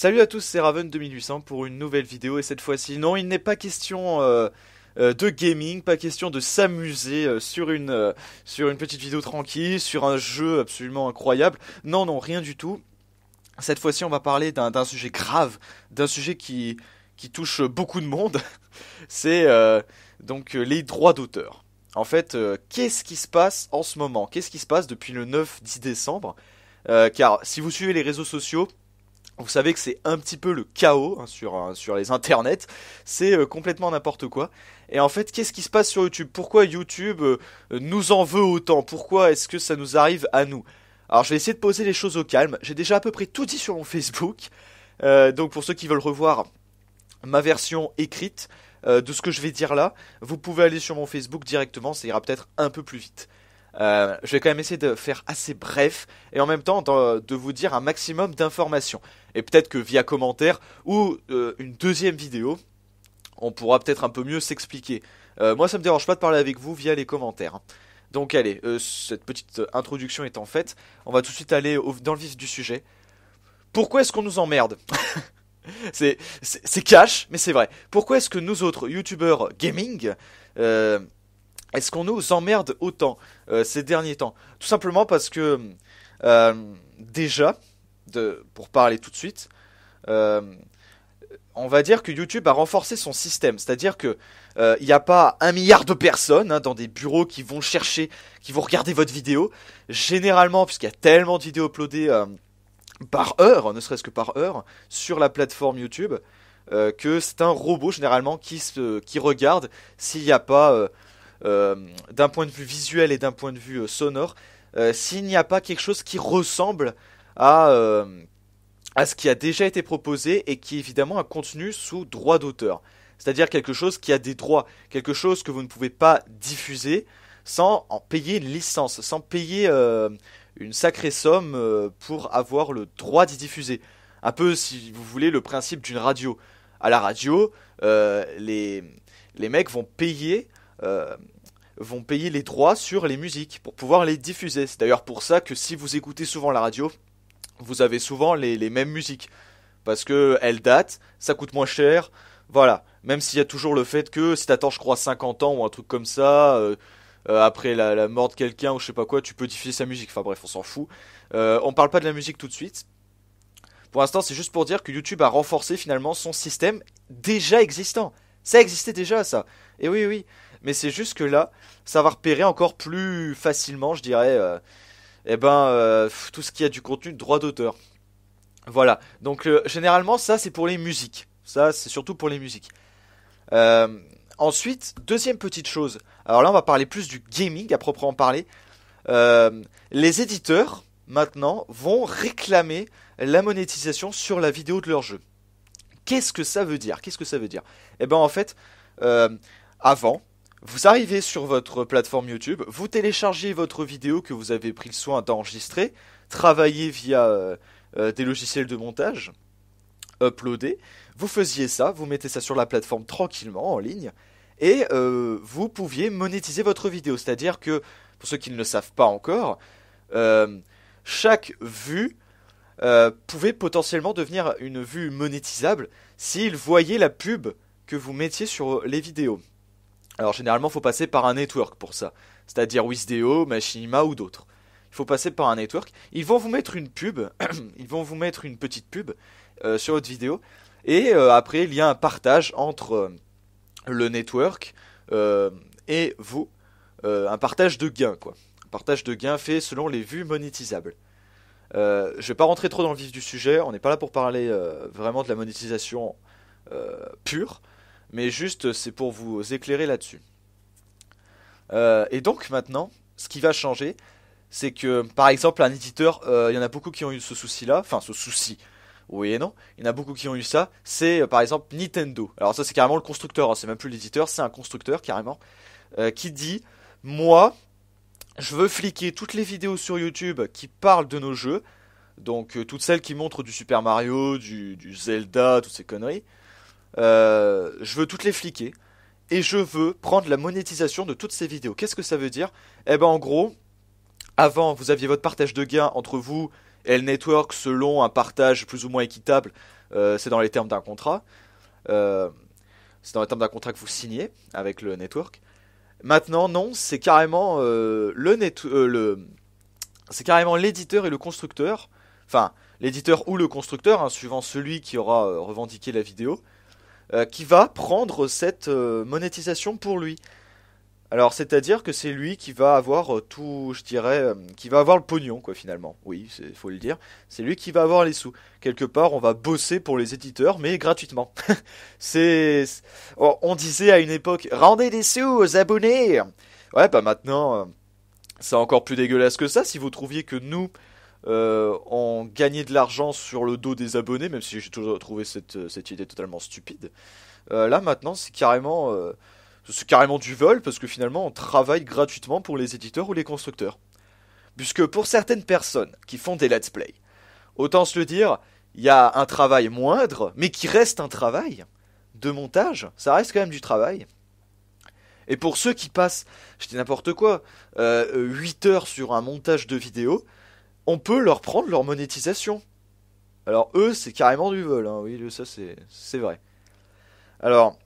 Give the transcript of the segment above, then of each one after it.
Salut à tous, c'est Raven2800 pour une nouvelle vidéo et cette fois-ci, non, il n'est pas question euh, euh, de gaming, pas question de s'amuser euh, sur, une, sur une petite vidéo tranquille, sur un jeu absolument incroyable. Non, non, rien du tout. Cette fois-ci, on va parler d'un sujet grave, d'un sujet qui, qui touche beaucoup de monde. c'est donc les droits d'auteur. En fait, qu'est-ce qui se passe en ce moment Qu'est-ce qui se passe depuis le 9-10 décembre Car si vous suivez les réseaux sociaux, vous savez que c'est un petit peu le chaos hein, euh, sur, les internets, c'est euh, complètement n'importe quoi. Et en fait, qu'est-ce qui se passe sur YouTube Pourquoi YouTube euh, nous en veut autant Pourquoi est-ce que ça nous arrive à nous Alors je vais essayer de poser les choses au calme, j'ai déjà à peu près tout dit sur mon Facebook, donc pour ceux qui veulent revoir ma version écrite de ce que je vais dire là, vous pouvez aller sur mon Facebook directement, ça ira peut-être un peu plus vite. je vais quand même essayer de faire assez bref et en même temps de vous dire un maximum d'informations et peut-être que via commentaires ou euh, une deuxième vidéo, on pourra peut-être un peu mieux s'expliquer. Euh, moi, ça me dérange pas de parler avec vous via les commentaires. Donc allez, euh, cette petite introduction étant faite, on va tout de suite aller dans le vif du sujet. Pourquoi est-ce qu'on nous emmerde C'est cash, mais c'est vrai. Pourquoi est-ce que nous autres youtubeurs gaming, est-ce qu'on nous emmerde autant ces derniers temps Tout simplement parce que déjà, pour parler tout de suite, euh, on va dire que YouTube a renforcé son système, c'est-à-dire que euh, il n'y a pas un milliard de personnes hein, dans des bureaux qui vont chercher, qui vont regarder votre vidéo. Généralement, puisqu'il y a tellement de vidéos uploadées euh, par heure, ne serait-ce que par heure, sur la plateforme YouTube, que c'est un robot généralement qui, se, qui regarde s'il n'y a pas, d'un point de vue visuel et d'un point de vue sonore, s'il n'y a pas quelque chose qui ressemble à, euh, à ce qui a déjà été proposé et qui est évidemment un contenu sous droit d'auteur. C'est-à-dire quelque chose qui a des droits, quelque chose que vous ne pouvez pas diffuser sans en payer une licence, sans payer euh, une sacrée somme euh, pour avoir le droit d'y diffuser. Un peu, si vous voulez, le principe d'une radio. À la radio, les, les mecs vont payer, vont payer les droits sur les musiques pour pouvoir les diffuser. C'est d'ailleurs pour ça que si vous écoutez souvent la radio, vous avez souvent les, mêmes musiques. Parce que elles datent, ça coûte moins cher. Voilà. Même s'il y a toujours le fait que si t'attends, je crois, 50 ans ou un truc comme ça, euh, euh, après la, mort de quelqu'un ou je sais pas quoi, tu peux diffuser sa musique. Enfin bref, on s'en fout. Euh, on parle pas de la musique tout de suite. Pour l'instant, c'est juste pour dire que YouTube a renforcé finalement son système déjà existant. Ça existait déjà, ça. Et oui, oui. Mais c'est juste que là, ça va repérer encore plus facilement, je dirais, eh ben, euh, tout ce qui a du contenu de droit d'auteur. Voilà, donc euh, généralement ça c'est pour les musiques. Ça c'est surtout pour les musiques. Euh, ensuite, deuxième petite chose, alors là on va parler plus du gaming à proprement parler. les éditeurs, maintenant vont réclamer la monétisation sur la vidéo de leur jeu. Qu'est-ce que ça veut dire Qu'est-ce que ça veut dire Eh bien en fait, avant, vous arrivez sur votre plateforme YouTube, vous téléchargez votre vidéo que vous avez pris le soin d'enregistrer, travaillez via euh, euh, des logiciels de montage, uploader, vous faisiez ça, vous mettez ça sur la plateforme tranquillement en ligne, et euh, vous pouviez monétiser votre vidéo. C'est-à-dire que, pour ceux qui ne le savent pas encore, chaque vue pouvait potentiellement devenir une vue monétisable s'il voyait la pub que vous mettiez sur les vidéos. Alors généralement, il faut passer par un network pour ça, c'est-à-dire Wisdeo, Machinima ou d'autres. Il faut passer par un network. Ils vont vous mettre une pub, ils vont vous mettre une petite pub euh, sur votre vidéo, et euh, après il y a un partage entre euh, le network et vous, un partage de gains quoi. Un partage de gains fait selon les vues monétisables. Je je vais pas rentrer trop dans le vif du sujet, on n'est pas là pour parler vraiment de la monétisation pure. Mais juste, c'est pour vous éclairer là-dessus. Euh, et donc maintenant, ce qui va changer, c'est que par exemple un éditeur, euh, il y en a beaucoup qui ont eu ce souci-là, enfin ce souci, oui et non, il y en a beaucoup qui ont eu ça, c'est euh, par exemple Nintendo. Alors ça c'est carrément le constructeur, hein, c'est même plus l'éditeur, c'est un constructeur carrément, qui dit, moi, je veux fliquer toutes les vidéos sur YouTube qui parlent de nos jeux, donc toutes celles qui montrent du Super Mario, du, du Zelda, toutes ces conneries, euh, je veux toutes les fliquer et je veux prendre la monétisation de toutes ces vidéos. Qu'est-ce que ça veut dire Eh ben en gros, avant vous aviez votre partage de gains entre vous et le network selon un partage plus ou moins équitable, euh, c'est dans les termes d'un contrat. Euh, c'est dans les termes d'un contrat que vous signez avec le network. Maintenant, non, c'est carrément le c'est carrément l'éditeur et le constructeur, enfin l'éditeur ou le constructeur, hein, suivant celui qui aura revendiqué la vidéo, euh, qui va prendre cette euh, monétisation pour lui. Alors c'est-à-dire que c'est lui qui va avoir euh, tout, je dirais, qui va avoir le pognon quoi finalement. Oui, il faut le dire. C'est lui qui va avoir les sous. Quelque part, on va bosser pour les éditeurs, mais gratuitement. c'est, on disait à une époque, rendez des sous aux abonnés. Ouais, bah maintenant, c'est encore plus dégueulasse que ça. Si vous trouviez que nous, euh, ont gagné de l'argent sur le dos des abonnés, même si j'ai toujours trouvé cette, euh, idée totalement stupide. Euh, là maintenant, c'est carrément, euh, carrément du vol parce que finalement, on travaille gratuitement pour les éditeurs ou les constructeurs. Puisque pour certaines personnes qui font des let's play, autant se le dire, il y a un travail moindre, mais qui reste un travail de montage. Ça reste quand même du travail. Et pour ceux qui passent, je dis n'importe quoi, euh, 8 heures sur un montage de vidéo, on peut leur prendre leur monétisation. Alors eux, c'est carrément du vol, hein. oui, ça c'est vrai. Alors,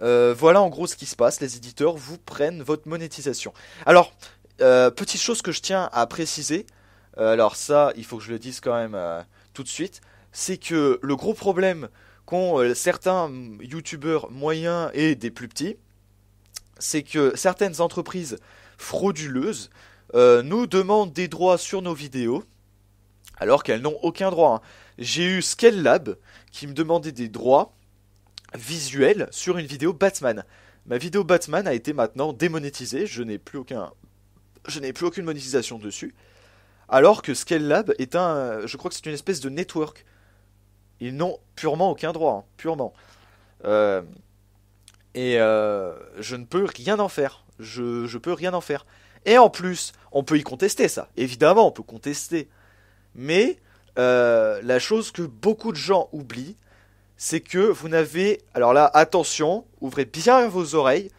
euh, voilà en gros ce qui se passe, les éditeurs vous prennent votre monétisation. Alors, euh, petite chose que je tiens à préciser, euh, alors ça, il faut que je le dise quand même tout de suite, c'est que le gros problème qu'ont certains youtubeurs moyens et des plus petits, c'est que certaines entreprises frauduleuses euh, nous demandent des droits sur nos vidéos, alors qu'elles n'ont aucun droit. Hein. J'ai eu Scale Lab qui me demandait des droits visuels sur une vidéo Batman. Ma vidéo Batman a été maintenant démonétisée, je n'ai plus aucun, je n'ai plus aucune monétisation dessus. Alors que Scale Lab est un, je crois que c'est une espèce de network. Ils n'ont purement aucun droit, hein, purement. Euh, et euh, je ne peux rien en faire. Je, je peux rien en faire. Et en plus, on peut y contester ça. Évidemment, on peut contester. Mais euh, la chose que beaucoup de gens oublient, c'est que vous n'avez... Alors là, attention, ouvrez bien vos oreilles.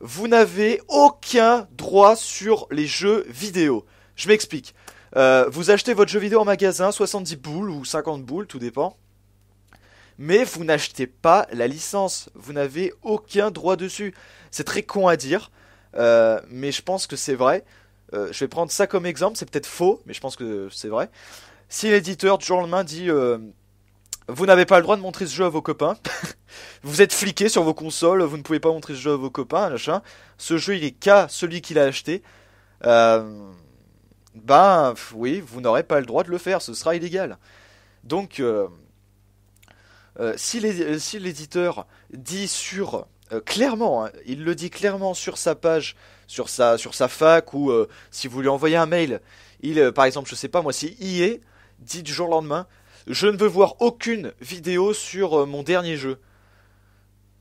Vous n'avez aucun droit sur les jeux vidéo. Je m'explique. Euh, vous achetez votre jeu vidéo en magasin, 70 boules ou 50 boules, tout dépend. Mais vous n'achetez pas la licence, vous n'avez aucun droit dessus. C'est très con à dire, euh, mais je pense que c'est vrai. Euh, je vais prendre ça comme exemple, c'est peut-être faux, mais je pense que c'est vrai. Si l'éditeur du jour au lendemain dit euh, Vous n'avez pas le droit de montrer ce jeu à vos copains, vous êtes fliqué sur vos consoles, vous ne pouvez pas montrer ce jeu à vos copains, Ce jeu il est qu'à celui qui l'a acheté. ben oui, vous n'aurez pas le droit de le faire, ce sera illégal. Donc si l'éditeur dit sur euh, clairement, hein. il le dit clairement sur sa page, sur sa, sur sa fac, ou euh, si vous lui envoyez un mail, il, euh, par exemple, je sais pas moi, si IE dit du jour au lendemain, je ne veux voir aucune vidéo sur mon dernier jeu.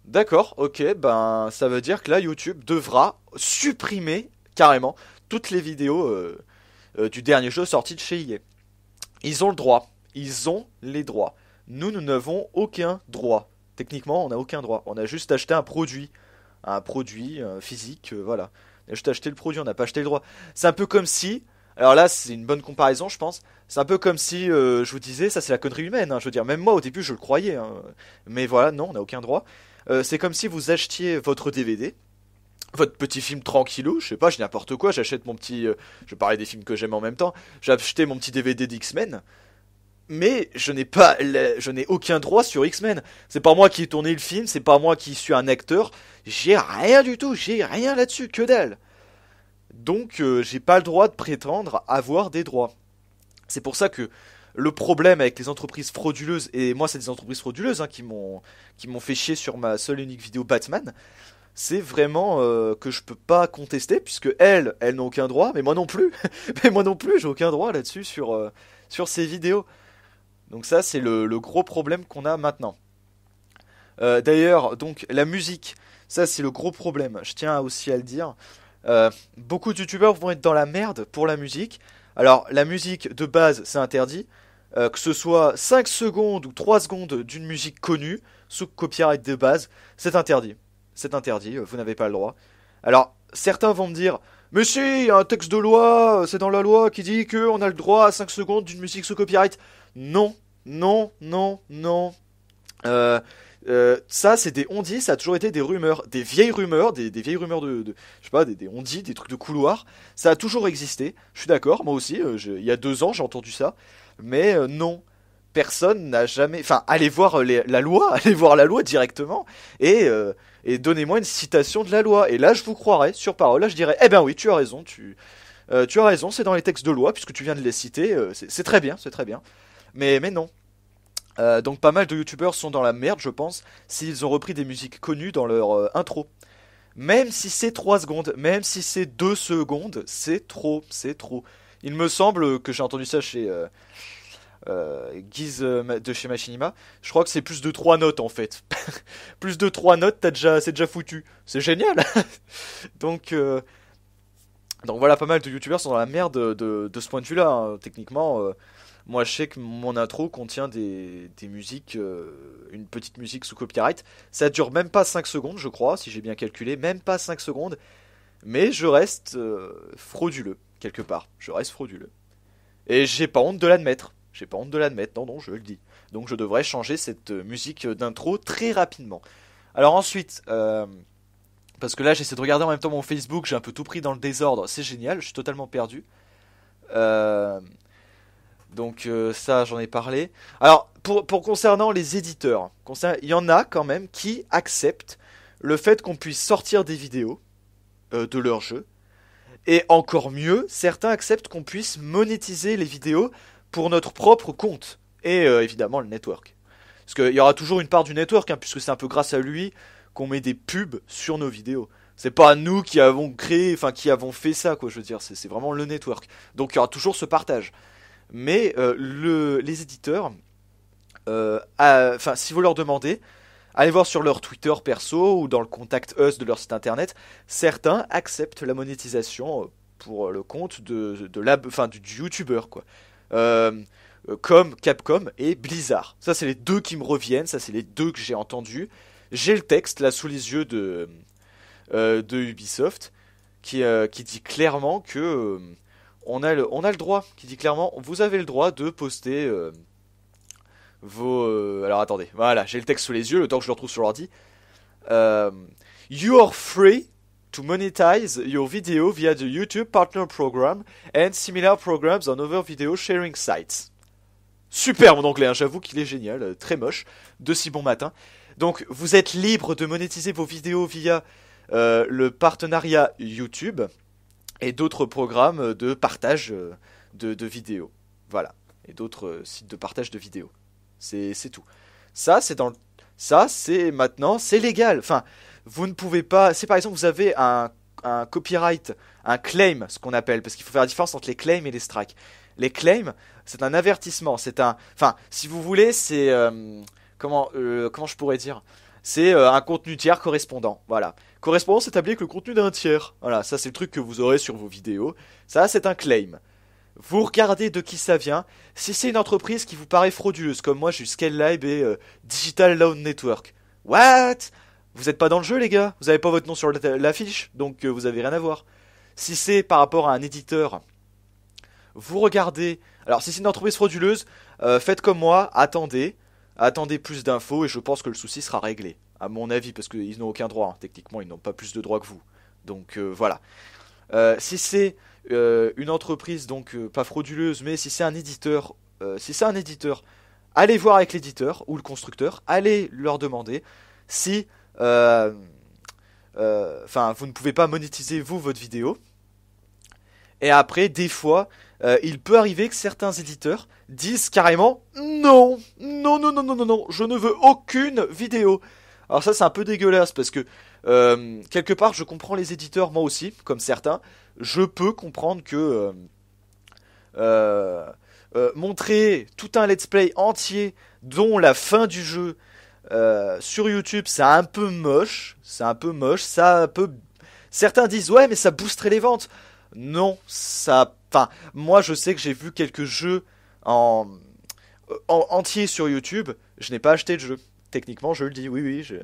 D'accord, ok, ben ça veut dire que là YouTube devra supprimer carrément toutes les vidéos du dernier jeu sorti de chez IE. Ils ont le droit, ils ont les droits. Nous, nous n'avons aucun droit. Techniquement, on n'a aucun droit. On a juste acheté un produit, un produit euh, physique, euh, voilà. On a juste acheté le produit, on n'a pas acheté le droit. C'est un peu comme si, alors là, c'est une bonne comparaison, je pense. C'est un peu comme si euh, je vous disais, ça c'est la connerie humaine. Hein. je veux dire, même moi au début, je le croyais. Hein. mais voilà, non, on n'a aucun droit. c'est comme si vous achetiez votre DVD, votre petit film tranquillou, je sais pas, j'ai n'importe quoi, j'achète mon petit. je parlais des films que j'aime en même temps, j'ai acheté mon petit DVD d'X-Men, mais je n'ai pas, je n'ai aucun droit sur X-Men. C'est pas moi qui ai tourné le film, c'est pas moi qui suis un acteur. J'ai rien du tout, j'ai rien là-dessus, que d'elle. Donc euh, j'ai pas le droit de prétendre avoir des droits. C'est pour ça que le problème avec les entreprises frauduleuses, et moi c'est des entreprises frauduleuses hein, qui m'ont qui m'ont fait chier sur ma seule unique vidéo Batman, c'est vraiment euh, que je peux pas contester puisque elles, elles n'ont aucun droit, mais moi non plus, mais moi non plus, j'ai aucun droit là-dessus sur euh, sur ces vidéos. Donc ça, c'est le, gros problème qu'on a maintenant. Euh, d'ailleurs, donc la musique, ça c'est le gros problème. Je tiens aussi à le dire. Euh, beaucoup de youtubeurs vont être dans la merde pour la musique. Alors la musique de base, c'est interdit. Euh, que ce soit 5 secondes ou 3 secondes d'une musique connue sous copyright de base, c'est interdit. C'est interdit, vous n'avez pas le droit. Alors certains vont me dire, mais si, il y a un texte de loi, c'est dans la loi qui dit qu'on a le droit à 5 secondes d'une musique sous copyright. Non, non, non, non. Euh, euh, ça, c'est des on-dit, ça a toujours été des rumeurs, des vieilles rumeurs, des, vieilles rumeurs de, je sais pas, des, des on des trucs de couloir. Ça a toujours existé. Je suis d'accord, moi aussi. Euh, il y a deux ans, j'ai entendu ça, mais non, personne n'a jamais. Enfin, allez voir la loi, allez voir la loi directement et, et donnez-moi une citation de la loi. Et là, je vous croirais sur parole. Là, je dirais, eh ben oui, tu as raison, tu as raison, c'est dans les textes de loi puisque tu viens de les citer. c'est très bien, c'est très bien. Mais, mais non. Euh, donc pas mal de youtubeurs sont dans la merde, je pense, s'ils ont repris des musiques connues dans leur euh, intro. Même si c'est 3 secondes, même si c'est 2 secondes, c'est trop, c'est trop. Il me semble que j'ai entendu ça chez euh, euh Guise de chez Machinima. Je crois que c'est plus de 3 notes en fait. plus de 3 notes, déjà, c'est déjà foutu. C'est génial Donc... Donc voilà, pas mal de youtubeurs sont dans la merde de, de, ce point de vue-là. Hein. Techniquement, moi, je sais que mon intro contient des, des musiques, euh, une petite musique sous copyright. Ça dure même pas 5 secondes, je crois, si j'ai bien calculé, même pas 5 secondes. Mais je reste euh, frauduleux, quelque part. Je reste frauduleux. Et j'ai pas honte de l'admettre. J'ai pas honte de l'admettre, non, non, je le dis. Donc je devrais changer cette euh, musique d'intro très rapidement. Alors ensuite, parce que là j'essaie de regarder en même temps mon Facebook, j'ai un peu tout pris dans le désordre, c'est génial, je suis totalement perdu. Euh, donc euh, ça, j'en ai parlé. Alors, pour, concernant les éditeurs, il y en a quand même qui acceptent le fait qu'on puisse sortir des vidéos euh, de leur jeu. Et encore mieux, certains acceptent qu'on puisse monétiser les vidéos pour notre propre compte. Et euh, évidemment le network. Parce qu'il y aura toujours une part du network, hein, puisque c'est un peu grâce à lui qu'on met des pubs sur nos vidéos. C'est pas nous qui avons créé, enfin qui avons fait ça, quoi, je veux dire, c'est vraiment le network. Donc il y aura toujours ce partage mais euh, le, les éditeurs, euh, enfin, si vous leur demandez, allez voir sur leur Twitter perso ou dans le contact us de leur site internet, certains acceptent la monétisation euh, pour le compte de, la, fin, du, youtubeur, quoi. comme Capcom et Blizzard. Ça, c'est les deux qui me reviennent, ça, c'est les deux que j'ai entendus. J'ai le texte là sous les yeux de, de Ubisoft qui, qui dit clairement que on a, le, droit, qui dit clairement, vous avez le droit de poster euh, vos... Euh, alors attendez, voilà, j'ai le texte sous les yeux, le temps que je le retrouve sur l'ordi. Euh, you are free to monetize your videos via the YouTube Partner Program and similar programs on other video sharing sites. Super mon anglais, hein, j'avoue qu'il est génial, très moche, de si bon matin. Donc vous êtes libre de monétiser vos vidéos via le partenariat YouTube et d'autres programmes de partage euh, de, vidéos. Voilà. Et d'autres euh, sites de partage de vidéos. C'est tout. Ça, c'est dans Ça, c'est maintenant, c'est légal. Enfin, vous ne pouvez pas. C'est par exemple, vous avez un, un copyright, un claim, ce qu'on appelle, parce qu'il faut faire la différence entre les claims et les strikes. Les claims, c'est un avertissement, c'est un. Enfin, si vous voulez, c'est. Euh, comment, comment je pourrais dire C'est un contenu tiers correspondant. Voilà. Correspondance établie avec le contenu d'un tiers. Voilà, ça c'est le truc que vous aurez sur vos vidéos. Ça c'est un claim. Vous regardez de qui ça vient. Si c'est une entreprise qui vous paraît frauduleuse, comme moi j'ai eu Scale et euh, Digital Loan Network. What Vous êtes pas dans le jeu les gars, vous n'avez pas votre nom sur l'affiche, donc euh, vous avez rien à voir. Si c'est par rapport à un éditeur, vous regardez... Alors si c'est une entreprise frauduleuse, euh, faites comme moi, attendez, attendez plus d'infos et je pense que le souci sera réglé à mon avis, parce qu'ils n'ont aucun droit. Hein. Techniquement, ils n'ont pas plus de droits que vous. Donc euh, voilà. Euh, si c'est euh, une entreprise, donc pas frauduleuse, mais si c'est un éditeur, si c'est un éditeur, allez voir avec l'éditeur ou le constructeur, allez leur demander si, enfin, vous ne pouvez pas monétiser vous votre vidéo. Et après, des fois, il peut arriver que certains éditeurs disent carrément non, non, non, non, non, non, non, je ne veux aucune vidéo. Alors ça c'est un peu dégueulasse parce que euh, quelque part je comprends les éditeurs moi aussi, comme certains, je peux comprendre que euh, euh, montrer tout un let's play entier dont la fin du jeu sur YouTube c'est un peu moche, c'est un peu moche, ça peut... Certains disent ouais mais ça boosterait les ventes. Non, ça... Enfin, moi je sais que j'ai vu quelques jeux en, en entier sur YouTube, je n'ai pas acheté de jeu techniquement, je le dis, oui, oui.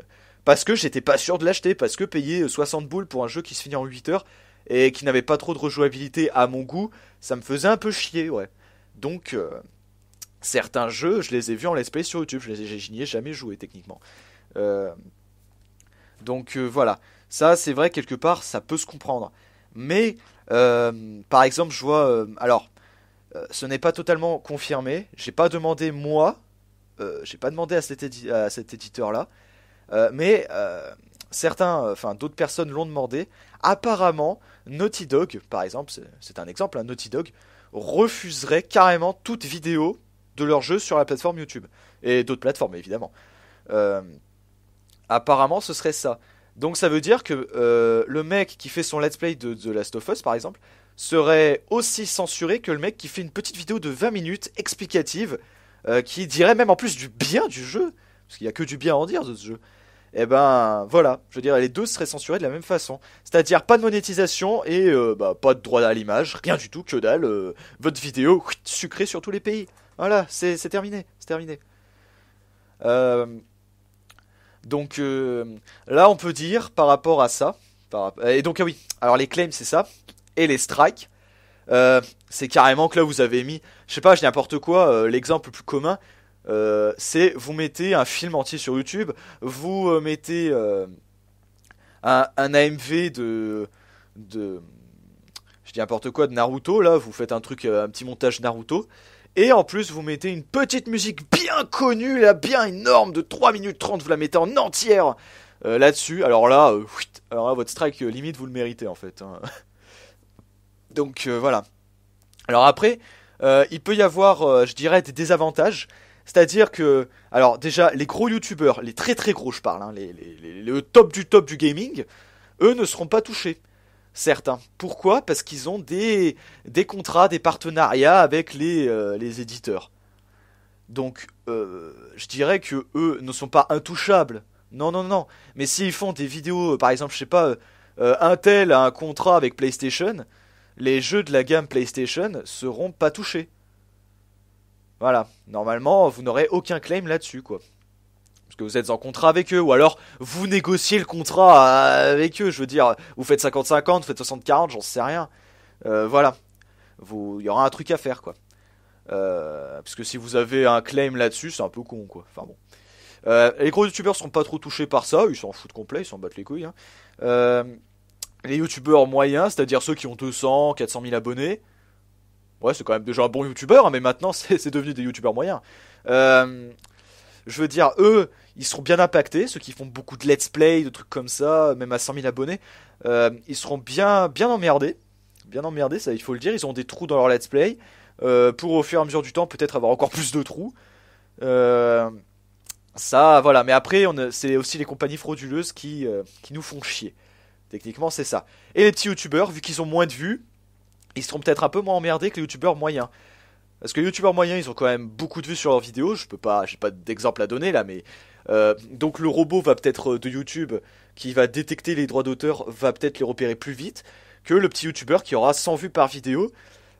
Parce que j'étais pas sûr de l'acheter, parce que payer 60 euh, boules pour un jeu qui se finit en 8 heures et qui n'avait pas trop de rejouabilité à mon goût, ça me faisait un peu chier, ouais. Donc, euh, certains jeux, je les ai vus en let's play sur YouTube, je, les ai, ai jamais joué techniquement. Euh, donc voilà, ça c'est vrai, quelque part, ça peut se comprendre. Mais, par exemple, je vois. alors, ce n'est pas totalement confirmé, j'ai pas demandé moi euh, j'ai pas demandé à cet, éditeur là, euh, mais euh, certains, enfin d'autres personnes l'ont demandé. Apparemment, Naughty Dog, par exemple, c'est un exemple, hein, Naughty Dog refuserait carrément toute vidéo de leur jeu sur la plateforme YouTube et d'autres plateformes évidemment. apparemment, ce serait ça. Donc ça veut dire que le mec qui fait son let's play de The Last of Us, par exemple, serait aussi censuré que le mec qui fait une petite vidéo de 20 minutes explicative euh, qui dirait même en plus du bien du jeu, parce qu'il n'y a que du bien à en dire de ce jeu, et eh ben voilà, je veux dire, les deux seraient censurés de la même façon. C'est-à-dire pas de monétisation et euh, bah, pas de droit à l'image, rien du tout, que dalle, euh, votre vidéo sucrée sur tous les pays. Voilà, c'est terminé, c'est terminé. donc là, on peut dire par rapport à ça, et donc ah oui, alors les claims c'est ça, et les strikes, c'est carrément que là vous avez mis je sais pas, je dis n'importe quoi, euh, l'exemple le plus commun, euh, c'est vous mettez un film entier sur YouTube, vous euh, mettez un, AMV de, de je dis n'importe quoi de Naruto là, vous faites un truc, un petit montage Naruto. Et en plus, vous mettez une petite musique bien connue, là, bien énorme, de 3 minutes 30, vous la mettez en entière là-dessus. Alors là, votre strike, limite, vous le méritez en fait. Hein. Donc voilà. Alors après, euh, il peut y avoir, euh, je dirais, des désavantages. C'est-à-dire que, alors déjà, les gros youtubeurs, les très très gros, je parle, hein, les, le top du top du gaming, eux ne seront pas touchés. Certains. Pourquoi Parce qu'ils ont des, des contrats, des partenariats avec les, euh, les éditeurs. Donc, je dirais que eux ne sont pas intouchables. Non, non, non. Mais s'ils font des vidéos, par exemple, je sais pas, Intel a un contrat avec PlayStation, les jeux de la gamme PlayStation seront pas touchés. Voilà, normalement, vous n'aurez aucun claim là-dessus, quoi. Parce que vous êtes en contrat avec eux, ou alors vous négociez le contrat avec eux, je veux dire, vous faites 50-50, vous faites 60-40, j'en sais rien. Euh, voilà, il y aura un truc à faire, quoi. Euh, parce que si vous avez un claim là-dessus, c'est un peu con, quoi. Enfin bon. Euh, les gros youtubeurs seront pas trop touchés par ça, ils s'en foutent complet, ils s'en battent les couilles. Hein les youtubeurs moyens, c'est-à-dire ceux qui ont 200, 400 000 abonnés, ouais, c'est quand même déjà un bon youtubeur, hein, mais maintenant c'est devenu des youtubeurs moyens. Euh, je veux dire, eux, ils seront bien impactés, ceux qui font beaucoup de let's play, de trucs comme ça, même à 100 000 abonnés, euh, ils seront bien, bien emmerdés, bien emmerdés, ça il faut le dire, ils ont des trous dans leur let's play, euh, pour au fur et à mesure du temps peut-être avoir encore plus de trous. ça, voilà, mais après, c'est aussi les compagnies frauduleuses qui, qui nous font chier. Techniquement, c'est ça. Et les petits youtubeurs, vu qu'ils ont moins de vues, ils seront peut-être un peu moins emmerdés que les youtubeurs moyens. Parce que les youtubeurs moyens, ils ont quand même beaucoup de vues sur leurs vidéos. Je peux pas, j'ai pas d'exemple à donner là, mais euh, donc le robot va peut-être euh, de YouTube qui va détecter les droits d'auteur va peut-être les repérer plus vite que le petit youtubeur qui aura 100 vues par vidéo,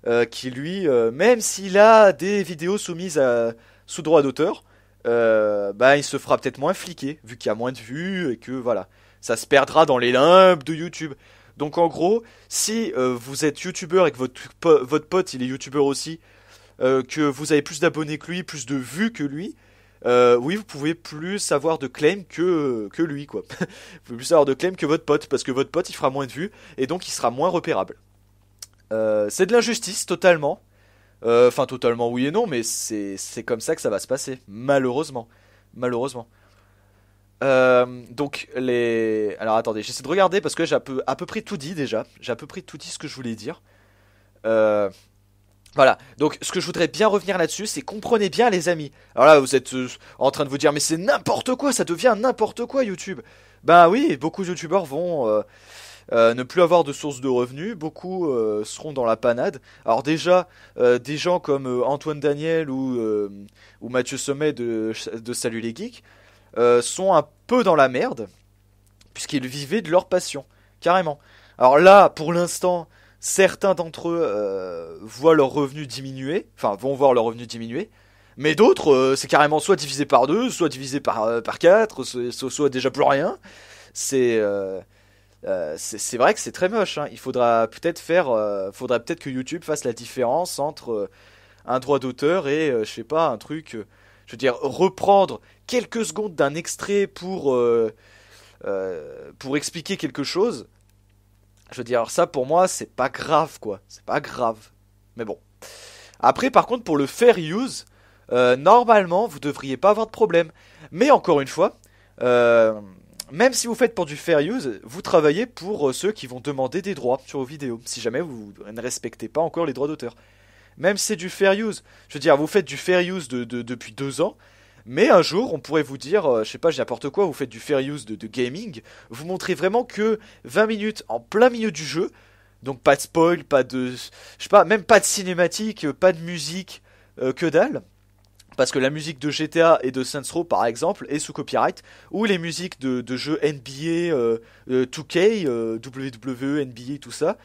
euh, qui lui, même s'il a des vidéos soumises à, sous droit d'auteur, bah, il se fera peut-être moins fliquer vu qu'il y a moins de vues et que voilà ça se perdra dans les limbes de YouTube. Donc en gros, si euh, vous êtes youtubeur et que votre, votre pote il est youtubeur aussi, euh, que vous avez plus d'abonnés que lui, plus de vues que lui, euh, oui vous pouvez plus avoir de claim que, que lui quoi. vous pouvez plus avoir de claim que votre pote parce que votre pote il fera moins de vues et donc il sera moins repérable. c'est de l'injustice totalement. Enfin totalement oui et non mais c'est comme ça que ça va se passer malheureusement. Malheureusement. Euh, donc les. Alors attendez, j'essaie de regarder parce que j'ai à peu, près tout dit déjà. J'ai à peu près tout dit ce que je voulais dire. Euh, voilà, donc ce que je voudrais bien revenir là-dessus, c'est comprenez bien les amis. Alors là, vous êtes euh, en train de vous dire, mais c'est n'importe quoi, ça devient n'importe quoi YouTube. Ben oui, beaucoup de YouTubeurs vont ne plus avoir de source de revenus, beaucoup seront dans la panade. Alors déjà, des gens comme Antoine Daniel ou, ou Mathieu Sommet de, de Salut les Geeks, euh, sont un peu dans la merde, puisqu'ils vivaient de leur passion, carrément. Alors là, pour l'instant, certains d'entre eux euh, voient leurs revenus diminuer, enfin vont voir leurs revenu diminuer, mais d'autres, euh, c'est carrément soit divisé par deux, soit divisé par, par quatre, soit, déjà plus rien. C'est... vrai que c'est très moche. Hein. Il faudra peut-être faire, peut-être que YouTube fasse la différence entre un droit d'auteur et je sais pas un truc je veux dire, reprendre quelques secondes d'un extrait pour, euh, euh, pour expliquer quelque chose, je veux dire, alors ça pour moi, c'est pas grave, quoi. C'est pas grave. Mais bon. Après, par contre, pour le fair use, euh, normalement, vous devriez pas avoir de problème. Mais encore une fois, même si vous faites pour du fair use, vous travaillez pour ceux qui vont demander des droits sur vos vidéos, si jamais vous ne respectez pas encore les droits d'auteur. Même si c'est du fair use. Je veux dire, vous faites du fair use depuis deux ans. Mais un jour, on pourrait vous dire, euh, je sais pas, j'ai n'importe quoi, vous faites du fair use de, gaming, vous montrez vraiment que 20 minutes en plein milieu du jeu, donc pas de spoil, pas de. Je sais pas, même pas de cinématique, pas de musique, euh, que dalle. Parce que la musique de GTA et de Saints Row, par exemple, est sous copyright, ou les musiques de, jeux NBA, 2K, euh, WWE, NBA, tout ça,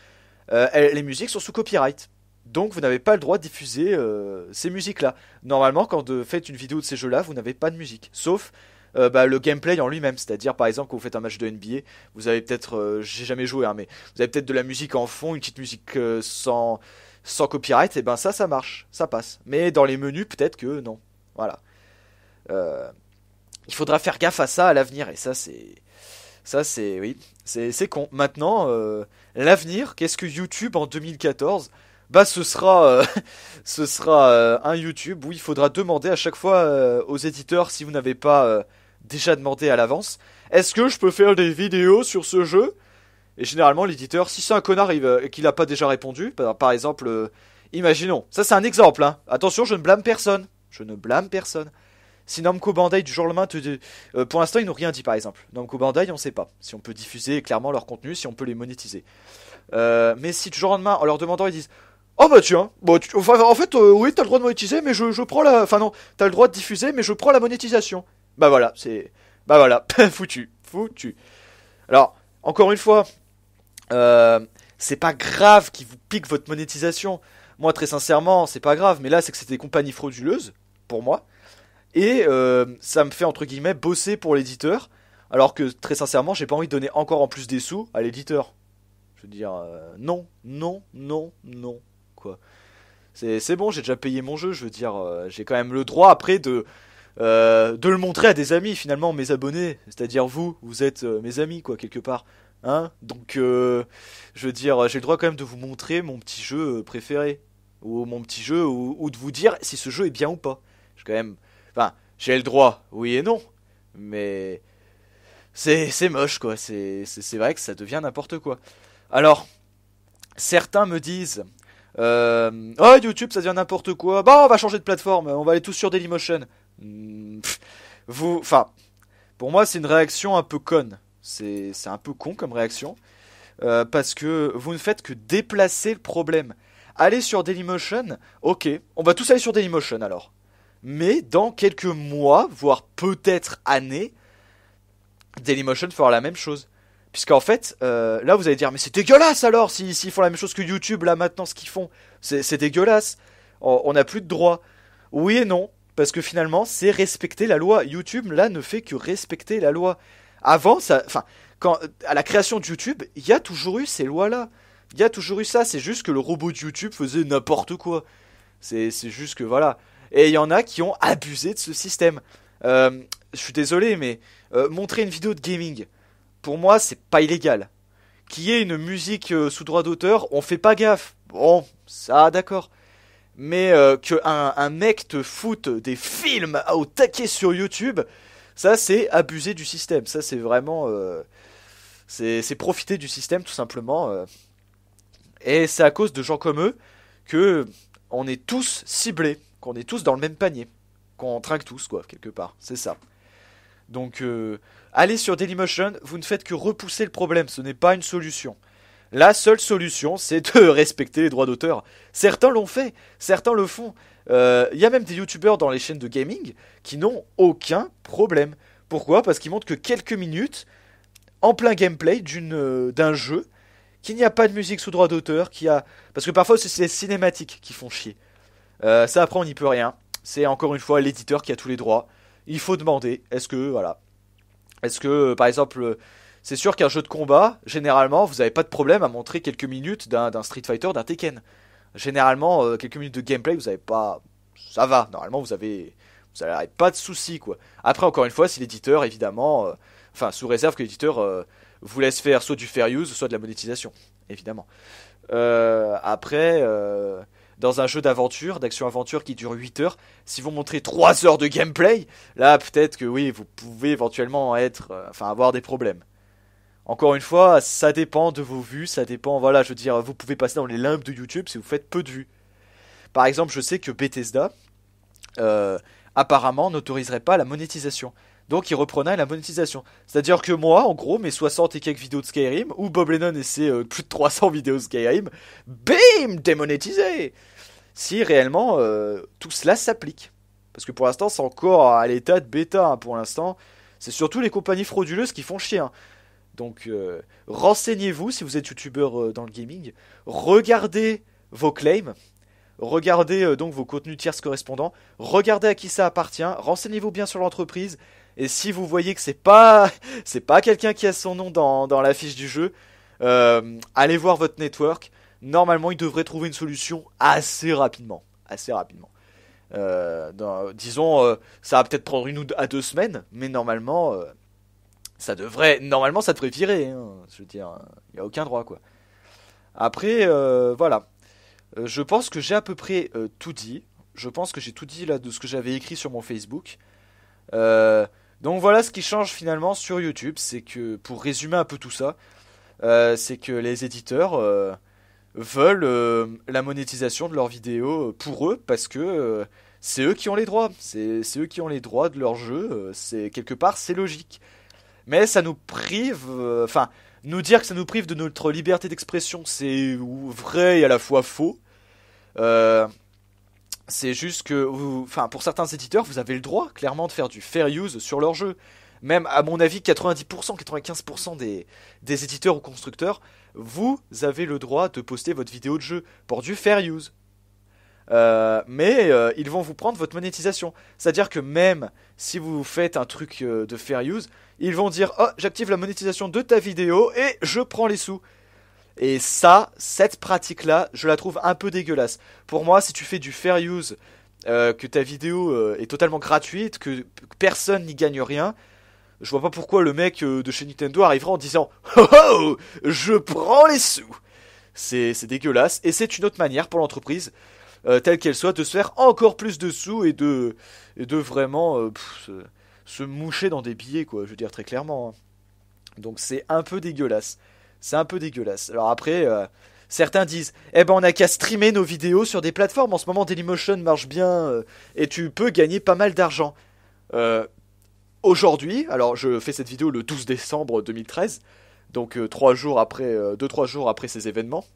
les musiques sont sous copyright. Donc vous n'avez pas le droit de diffuser euh, ces musiques-là. Normalement, quand vous faites une vidéo de ces jeux-là, vous n'avez pas de musique. Sauf euh, bah, le gameplay en lui-même. C'est-à-dire, par exemple, quand vous faites un match de NBA, vous avez peut-être... Euh, j'ai jamais joué, hein, mais vous avez peut-être de la musique en fond, une petite musique sans, sans copyright. Et ben ça, ça marche, ça passe. Mais dans les menus, peut-être que non. Voilà. il faudra faire gaffe à ça à l'avenir. Et ça, c'est... Ça, c'est oui, c'est con. Maintenant, l'avenir, qu'est-ce que YouTube en 2014 bah ce sera, euh, ce sera euh, un YouTube où il faudra demander à chaque fois euh, aux éditeurs si vous n'avez pas déjà demandé à l'avance. Est-ce que je peux faire des vidéos sur ce jeu Et généralement l'éditeur, si c'est un connard et qu'il n'a pas déjà répondu, bah, par, exemple, imaginons, ça c'est un exemple. Hein. Attention, je ne blâme personne. Je ne blâme personne. Si Namco Bandai du jour au lendemain te dit... pour l'instant, ils n'ont rien dit par exemple. Namco Bandai, on ne sait pas si on peut diffuser clairement leur contenu, si on peut les monétiser. mais si du jour au lendemain, en leur demandant, ils disent Oh bah tiens, bon, en fait, euh, oui, t'as le droit de monétiser, mais je, prends la. Enfin non, t'as le droit de diffuser, mais je prends la monétisation. Bah voilà, c'est. Bah voilà, foutu, foutu. Alors, encore une fois, euh, c'est pas grave qu'ils vous piquent votre monétisation. Moi, très sincèrement, c'est pas grave, mais là, c'est que c'était des compagnies frauduleuses, pour moi. Et euh, ça me fait, entre guillemets, bosser pour l'éditeur. Alors que, très sincèrement, j'ai pas envie de donner encore en plus des sous à l'éditeur. Je veux dire, non, non, non, non. C'est bon, j'ai déjà payé mon jeu, je veux dire, euh, j'ai quand même le droit après de, euh, de le montrer à des amis, finalement, mes abonnés, c'est-à-dire vous, vous êtes euh, mes amis, quoi, quelque part. Hein Donc, je veux dire, j'ai le droit quand même de vous montrer mon petit jeu préféré, ou mon petit jeu, ou, de vous dire si ce jeu est bien ou pas. J'ai quand même. Enfin, j'ai le droit, oui et non, mais. C'est moche, quoi, c'est vrai que ça devient n'importe quoi. Alors, certains me disent oh YouTube, ça devient n'importe quoi. Bah on va changer de plateforme, on va aller tous sur Dailymotion. Hmm, vous, enfin, pour moi c'est une réaction un peu conne. C'est un peu con comme réaction euh, parce que vous ne faites que déplacer le problème. Aller sur Dailymotion, ok, on va tous aller sur Dailymotion alors. Mais dans quelques mois, voire peut-être années, Dailymotion fera la même chose. Puisqu'en fait, euh, là vous allez dire, mais c'est dégueulasse alors s'ils si, font la même chose que YouTube là maintenant ce qu'ils font. C'est dégueulasse. On n'a plus de droit. Oui et non, parce que finalement c'est respecter la loi. YouTube là ne fait que respecter la loi. Avant, ça, enfin, quand à la création de YouTube, il y a toujours eu ces lois là. Il y a toujours eu ça. C'est juste que le robot de YouTube faisait n'importe quoi. C'est juste que voilà. Et il y en a qui ont abusé de ce système. Euh, je suis désolé, mais euh, montrer une vidéo de gaming pour moi, c'est pas illégal. Qu'il y ait une musique euh, sous droit d'auteur, on fait pas gaffe. Bon, ça, d'accord. Mais qu'un euh, que un, mec te foute des films au taquet sur YouTube, ça, c'est abuser du système. Ça, c'est vraiment. Euh, c'est profiter du système, tout simplement. Et c'est à cause de gens comme eux que on est tous ciblés, qu'on est tous dans le même panier, qu'on trinque tous, quoi, quelque part. C'est ça. Donc, euh, allez sur Dailymotion, vous ne faites que repousser le problème, ce n'est pas une solution. La seule solution, c'est de respecter les droits d'auteur. Certains l'ont fait, certains le font. Il euh, y a même des youtubeurs dans les chaînes de gaming qui n'ont aucun problème. Pourquoi Parce qu'ils montrent que quelques minutes en plein gameplay euh, d'un jeu, qu'il n'y a pas de musique sous droit d'auteur, qui a... Parce que parfois, c'est les cinématiques qui font chier. ça, après, on n'y peut rien. C'est encore une fois l'éditeur qui a tous les droits il faut demander. Est-ce que, voilà. Est-ce que, euh, par exemple. Euh, c'est sûr qu'un jeu de combat, généralement, vous n'avez pas de problème à montrer quelques minutes d'un Street Fighter, d'un Tekken. Généralement, euh, quelques minutes de gameplay, vous n'avez pas. Ça va, normalement, vous avez. Vous n'avez pas de soucis, quoi. Après, encore une fois, si l'éditeur, évidemment. Enfin, sous réserve que l'éditeur vous laisse faire soit du fair use, soit de la monétisation, évidemment. après dans un jeu d'aventure, d'action-aventure qui dure 8 heures, si vous montrez 3 heures de gameplay, là peut-être que oui, vous pouvez éventuellement être, euh, enfin avoir des problèmes. Encore une fois, ça dépend de vos vues, ça dépend, voilà, je veux dire, vous pouvez passer dans les limbes de YouTube si vous faites peu de vues. Par exemple, je sais que Bethesda, euh, apparemment, n'autoriserait pas la monétisation. Donc il reprenait la monétisation. C'est-à-dire que moi, en gros, mes 60 et quelques vidéos de Skyrim, ou Bob Lennon et ses euh, plus de 300 vidéos de Skyrim, BIM Démonétisé Si réellement euh, tout cela s'applique. Parce que pour l'instant, c'est encore à l'état de bêta. Hein, pour l'instant, c'est surtout les compagnies frauduleuses qui font chier. Hein. Donc euh, renseignez-vous si vous êtes youtubeur dans le gaming. Regardez vos claims regardez donc vos contenus tierces correspondants, regardez à qui ça appartient, renseignez-vous bien sur l'entreprise, et si vous voyez que c'est pas c'est pas quelqu'un qui a son nom dans, dans la du jeu, euh, allez voir votre network. Normalement, il devrait trouver une solution assez rapidement, assez rapidement. Euh, disons, euh, ça va peut-être prendre une ou à deux semaines, mais normalement, ça devrait. Normalement, ça devrait virer. Hein. je veux dire, il n'y a aucun droit quoi. Après, voilà. je pense que j'ai à peu près tout dit. Je pense que j'ai tout dit là de ce que j'avais écrit sur mon Facebook. Euh, donc voilà ce qui change finalement sur YouTube, c'est que pour résumer un peu tout ça, euh, c'est que les éditeurs euh, veulent euh, la monétisation de leurs vidéos pour eux parce que c'est eux qui ont les droits, c'est eux qui ont les droits de leur jeu, c'est quelque part c'est logique. Mais ça nous prive, enfin nous dire que ça nous prive de notre liberté d'expression, c'est vrai et à la fois faux. C'est juste que, vous, enfin, pour certains éditeurs, vous avez le droit, clairement, de faire du fair use sur leur jeu. Même, à mon avis, 90%, 95% des, des éditeurs ou constructeurs, vous avez le droit de poster votre vidéo de jeu pour du fair use. Euh, mais euh, ils vont vous prendre votre monétisation. C'est-à-dire que même si vous faites un truc euh, de fair use, ils vont dire Oh, j'active la monétisation de ta vidéo et je prends les sous. Et ça, cette pratique-là, je la trouve un peu dégueulasse. Pour moi, si tu fais du fair use, euh, que ta vidéo euh, est totalement gratuite, que personne n'y gagne rien, je vois pas pourquoi le mec euh, de chez Nintendo arrivera en disant Oh oh Je prends les sous C'est dégueulasse. Et c'est une autre manière pour l'entreprise, telle qu'elle soit, de se faire encore plus de sous et de, de vraiment se, moucher dans des billets, quoi, je veux dire très clairement. Hein. Donc c'est un peu dégueulasse. C'est un peu dégueulasse. Alors après, euh, certains disent Eh ben, on n'a qu'à streamer nos vidéos sur des plateformes. En ce moment, Dailymotion marche bien euh, et tu peux gagner pas mal d'argent. Euh, aujourd'hui, alors je fais cette vidéo le 12 décembre 2013, donc 3 jours après, 2-3 jours après ces événements.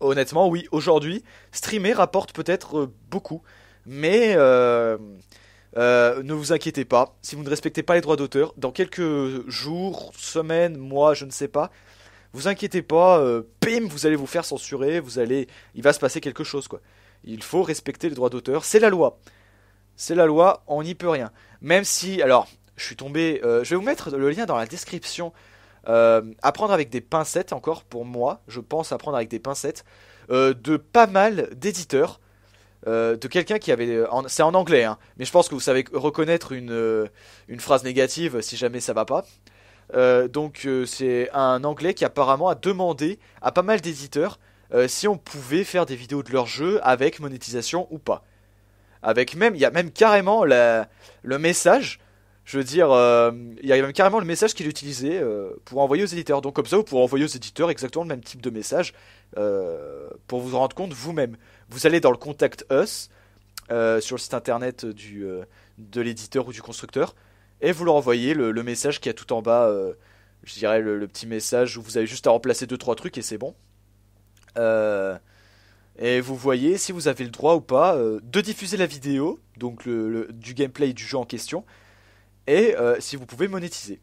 Honnêtement, oui, aujourd'hui, streamer rapporte peut-être beaucoup. Mais ne vous inquiétez pas, si vous ne respectez pas les droits d'auteur, dans quelques jours, semaines, mois, je ne sais pas, vous inquiétez pas, euh, pim, vous allez vous faire censurer, vous allez, il va se passer quelque chose quoi. Il faut respecter les droits d'auteur, c'est la loi. C'est la loi, on n'y peut rien. Même si, alors, je suis tombé, euh, je vais vous mettre le lien dans la description. Euh, apprendre avec des pincettes encore pour moi, je pense apprendre avec des pincettes de pas mal d'éditeurs. de quelqu'un qui avait. c'est en anglais, hein, mais je pense que vous savez reconnaître une, une phrase négative si jamais ça va pas. Euh, donc euh, c'est un anglais qui apparemment a demandé à pas mal d'éditeurs euh, si on pouvait faire des vidéos de leur jeu avec monétisation ou pas. Avec même, il y a même carrément le message, je veux dire, il même carrément le message qu'il utilisait pour envoyer aux éditeurs. Donc comme ça, vous pouvez envoyer aux éditeurs exactement le même type de message pour vous rendre compte vous-même. Vous allez dans le contact us sur le site internet de l'éditeur ou du constructeur et vous leur envoyez le, message qui a tout en bas, euh, je dirais le, petit message où vous avez juste à remplacer 2-3 trucs et c'est bon. Euh, et vous voyez si vous avez le droit ou pas euh, de diffuser la vidéo, donc le, du gameplay du jeu en question, et si vous pouvez monétiser.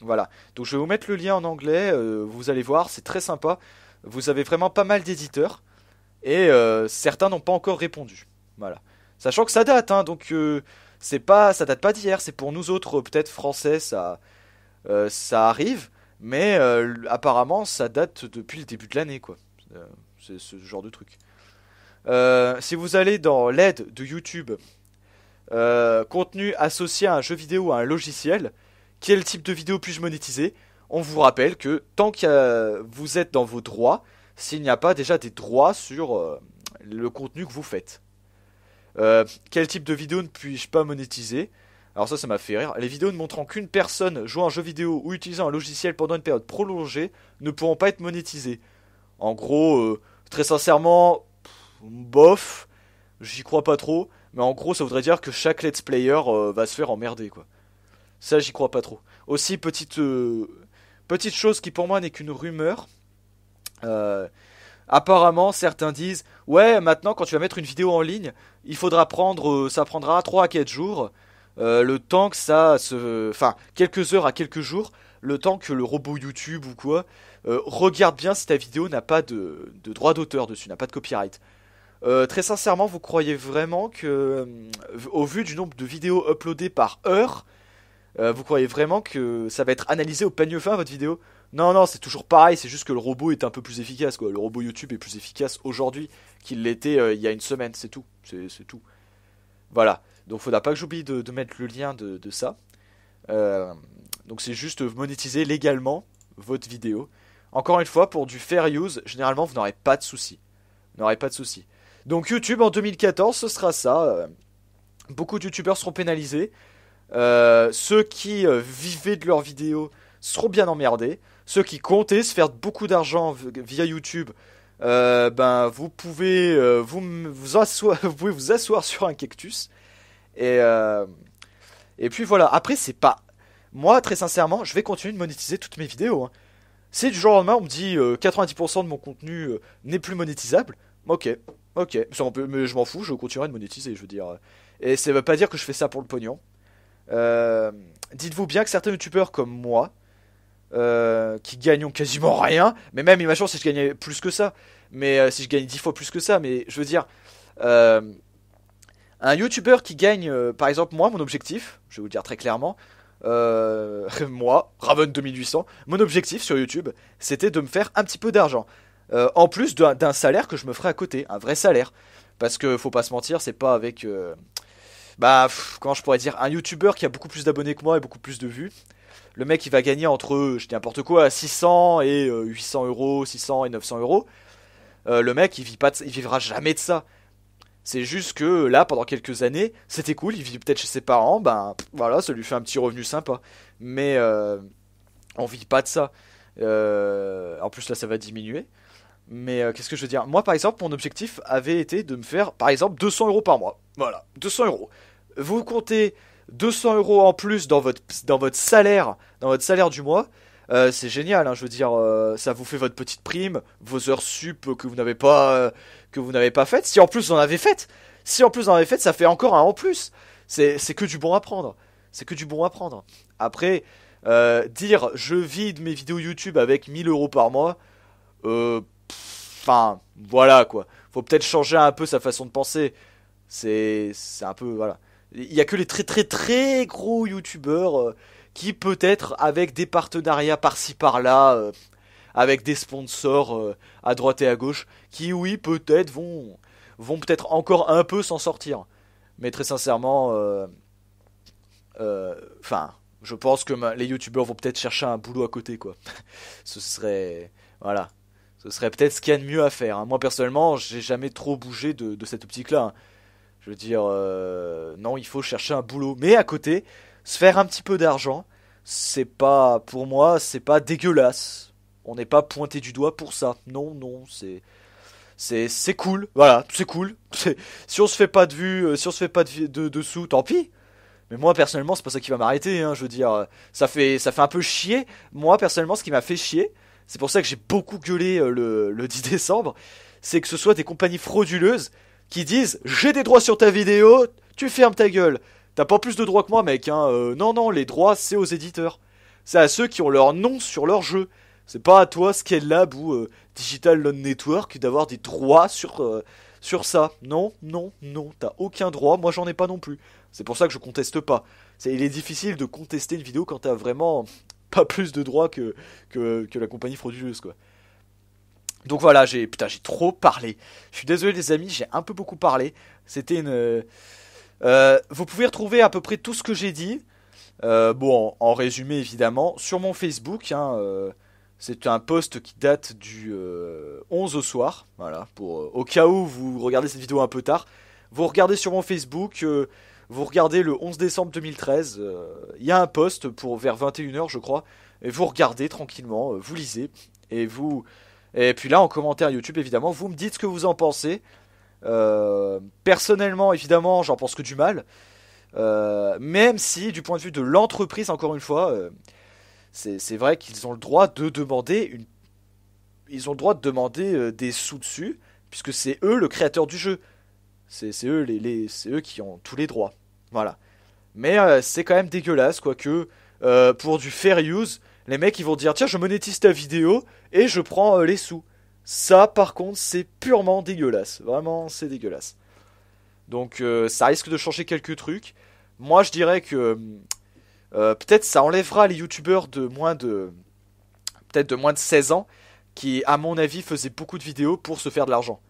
Voilà, donc je vais vous mettre le lien en anglais, vous allez voir, c'est très sympa. Vous avez vraiment pas mal d'éditeurs, et certains n'ont pas encore répondu. Voilà. Sachant que ça date, hein, donc c'est pas, ça date pas d'hier. C'est pour nous autres, peut-être français, ça, euh, ça arrive. Mais euh, apparemment, ça date depuis le début de l'année, quoi. Euh, c'est ce genre de truc. si vous allez dans l'aide de YouTube, contenu associé à un jeu vidéo, ou à un logiciel, quel type de vidéo puis-je monétiser On vous rappelle que tant que vous êtes dans vos droits, s'il n'y a pas déjà des droits sur le contenu que vous faites. Euh, quel type de vidéo ne puis-je pas monétiser alors ça, ça m'a fait rire. Les vidéos ne montrant qu'une personne jouant un jeu vidéo ou utilisant un logiciel pendant une période prolongée ne pourront pas être monétisées. En gros, euh, très sincèrement, bof, j'y crois pas trop. Mais en gros, ça voudrait dire que chaque let's player euh, va se faire emmerder, quoi. Ça, j'y crois pas trop. Aussi, petite, petite chose qui pour moi n'est qu'une rumeur. apparemment, certains disent, ouais, maintenant quand tu vas mettre une vidéo en ligne, il faudra prendre, euh, ça prendra 3 à 4 jours, euh, le temps que ça se... Enfin, quelques heures à quelques jours, le temps que le robot YouTube ou quoi euh, regarde bien si ta vidéo n'a pas de, droit d'auteur dessus, n'a pas de copyright. très sincèrement, vous croyez vraiment que, au vu du nombre de vidéos uploadées par heure, vous croyez vraiment que ça va être analysé au peigne fin votre vidéo Non, non, c'est toujours pareil, c'est juste que le robot est un peu plus efficace, quoi. Le robot YouTube est plus efficace aujourd'hui qu'il l'était euh, il y a une semaine, c'est tout. C'est tout. Voilà. Donc faudra pas que j'oublie de, mettre le lien de, ça. Euh, donc c'est juste monétiser légalement votre vidéo. Encore une fois, pour du fair use, généralement vous n'aurez pas de soucis. Vous n'aurez pas de soucis. Donc YouTube en 2014, ce sera ça. Euh, beaucoup de youtubeurs seront pénalisés. ceux qui vivaient de leurs vidéos seront bien emmerdés. Ceux qui comptaient se faire beaucoup d'argent via YouTube euh, ben, vous pouvez euh, vous, vous, vous pouvez vous asseoir sur un cactus. Et, euh, et puis voilà. Après, c'est pas. Moi, très sincèrement, je vais continuer de monétiser toutes mes vidéos. Hein. Si du jour au lendemain, on me dit 90% de mon contenu n'est plus monétisable, ok, ok. Mais je m'en fous, je continuerai de monétiser, je veux dire. Et ça veut pas dire que je fais ça pour le pognon. Dites-vous bien que certains youtubeurs comme moi, euh, qui gagnent quasiment rien. Mais même, imagine si je gagnais plus que ça. Mais euh, si je gagne 10 fois plus que ça. Mais je veux dire, euh, un YouTuber qui gagne, par exemple, moi, mon objectif, je vais vous dire très clairement, moi, Raven 2800, mon objectif sur YouTube, c'était de me faire un petit peu d'argent. en plus d'un salaire que je me ferais à côté, un vrai salaire. Parce que faut pas se mentir, c'est pas avec. bah, comment je pourrais dire, un youtubeur qui a beaucoup plus d'abonnés que moi et beaucoup plus de vues le mec il va gagner entre, je dis n'importe quoi, 600 et 800 euh, euros, 600 et 900 euros. Euh, le mec il, vit pas il vivra jamais de ça. C'est juste que là, pendant quelques années, c'était cool, il vit peut-être chez ses parents, ben voilà, ça lui fait un petit revenu sympa. Mais euh, on vit pas de ça. en plus, là, ça va diminuer. Mais qu'est-ce que je veux dire Moi, par exemple, mon objectif avait été de me faire, par exemple, 200 euros par mois. Voilà, 200 euros. Vous comptez 200 euros en plus dans votre, dans votre salaire, dans votre salaire du mois, euh, c'est génial. Hein, je veux dire, euh, ça vous fait votre petite prime, vos heures sup que vous n'avez pas, euh, que vous n'avez pas faites. Si en plus vous en avez faites, si en plus en avez faites, ça fait encore un en plus. C'est, c'est que du bon à prendre. C'est que du bon à prendre. Après, dire je vide mes vidéos YouTube avec 1000 euros par mois, enfin, voilà quoi. Faut peut-être changer un peu sa façon de penser. C'est, c'est un peu, voilà. Il n'y a que les très très très gros youtubeurs euh, qui peut-être avec des partenariats par-ci par-là, euh, avec des sponsors euh, à droite et à gauche, qui oui peut-être vont, vont peut-être encore un peu s'en sortir. Mais très sincèrement, enfin, je pense que les youtubeurs vont peut-être chercher un boulot à côté quoi. ce serait, voilà, ce serait peut-être ce qu'il y a de mieux à faire. Hein. Moi personnellement, j'ai jamais trop bougé de, cette optique-là. Hein. Je veux dire, euh, non, il faut chercher un boulot. Mais à côté, se faire un petit peu d'argent, c'est pas, pour moi, c'est pas dégueulasse. On n'est pas pointé du doigt pour ça. Non, non, c'est c'est cool voilà c'est cool si on se fait pas de vue euh, si on se fait pas de, de, de sous tant pis mais moi personnellement c'est pas ça qui va m'arrêter hein. je veux dire euh, ça fait ça fait un peu chier moi personnellement ce qui m'a fait chier c'est pour ça que j'ai beaucoup gueulé le, le 10 décembre c'est que ce soit des compagnies frauduleuses qui disent j'ai des droits sur ta vidéo, tu fermes ta gueule. T'as pas plus de droits que moi, mec. Hein. Euh, non, non, les droits, c'est aux éditeurs. C'est à ceux qui ont leur nom sur leur jeu. C'est pas à toi, Scale Lab ou euh, Digital Loan Network, d'avoir des droits sur, euh, sur ça. Non, non, non, t'as aucun droit. Moi, j'en ai pas non plus. C'est pour ça que je conteste pas. c'est il est difficile de contester une vidéo quand t'as vraiment pas plus de droits que, que, que la compagnie frauduleuse, quoi. Donc voilà, j'ai putain, j'ai trop parlé. Je suis désolé les amis, j'ai un peu beaucoup parlé. C'était une euh, euh, vous pouvez retrouver à peu près tout ce que j'ai dit. Euh, bon, en, résumé évidemment, sur mon Facebook. Hein, c'est un post qui date du 11 au soir. Voilà, pour au cas où vous regardez cette vidéo un peu tard, vous regardez sur mon Facebook. vous regardez le 11 décembre 2013. Il y a un post pour vers 21h, je crois. Et vous regardez tranquillement, vous lisez et vous et puis là, en commentaire YouTube, évidemment, vous me dites ce que vous en pensez. Euh, personnellement, évidemment, j'en pense que du mal. Euh, même si, du point de vue de l'entreprise, encore une fois, euh, c'est vrai qu'ils ont le droit de demander une... ils ont le droit de demander des sous dessus, puisque c'est eux le créateur du jeu. C'est eux les, les... eux qui ont tous les droits. Voilà. Mais c'est quand même dégueulasse, quoique pour du fair use, les mecs, ils vont dire tiens, je monétise ta vidéo et je prends euh, les sous. Ça, par contre, c'est purement dégueulasse. Vraiment, c'est dégueulasse. Donc, euh, ça risque de changer quelques trucs. Moi, je dirais que euh, peut-être ça enlèvera les youtubeurs de moins de peut-être de moins de 16 ans qui, à mon avis, faisaient beaucoup de vidéos pour se faire de l'argent.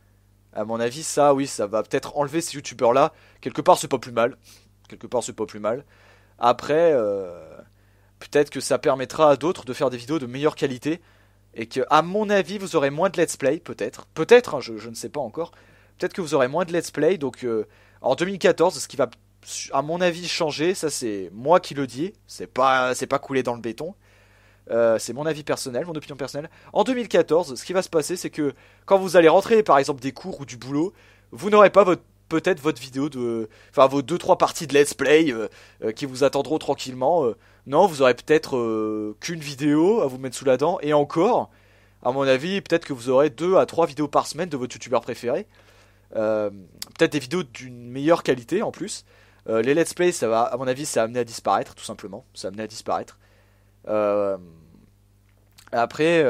À mon avis, ça, oui, ça va peut-être enlever ces youtubeurs là. Quelque part, c'est pas plus mal. Quelque part, c'est pas plus mal. Après peut-être que ça permettra à d'autres de faire des vidéos de meilleure qualité et que, à mon avis, vous aurez moins de let's play, peut-être. Peut-être, hein, je, je, ne sais pas encore. Peut-être que vous aurez moins de let's play. Donc, euh, en 2014, ce qui va, à mon avis, changer, ça c'est moi qui le dis. C'est pas, c'est pas coulé dans le béton. Euh, c'est mon avis personnel, mon opinion personnelle. En 2014, ce qui va se passer, c'est que quand vous allez rentrer, par exemple, des cours ou du boulot, vous n'aurez pas votre peut-être votre vidéo de, enfin vos deux trois parties de let's play euh, qui vous attendront tranquillement. Non, vous aurez peut-être euh, qu'une vidéo à vous mettre sous la dent, et encore, à mon avis, peut-être que vous aurez deux à trois vidéos par semaine de votre youtubeur préféré. Euh, peut-être des vidéos d'une meilleure qualité en plus. Euh, les let's play, ça va, à mon avis, ça a amené à disparaître, tout simplement. Ça a à disparaître. après,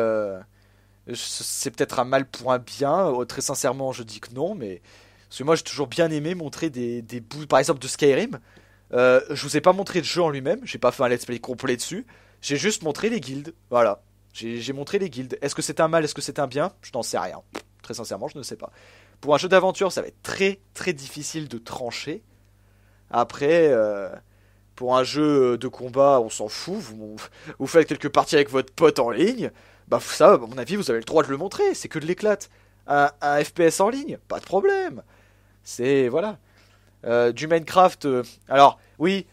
c'est peut-être un mal pour un bien. très sincèrement, je dis que non, mais parce que moi, j'ai toujours bien aimé montrer des, des bouts, par exemple, de Skyrim. Euh, je vous ai pas montré de jeu en lui-même, j'ai pas fait un let's play complet dessus. J'ai juste montré les guildes, voilà. J'ai montré les guildes. Est-ce que c'est un mal, est-ce que c'est un bien Je n'en sais rien. Très sincèrement, je ne sais pas. Pour un jeu d'aventure, ça va être très très difficile de trancher. Après, euh, pour un jeu de combat, on s'en fout. Vous, faites quelques parties avec votre pote en ligne. Bah ça, à mon avis, vous avez le droit de le montrer. C'est que de l'éclate. Un, FPS en ligne, pas de problème. C'est voilà. Euh, du Minecraft. alors, oui,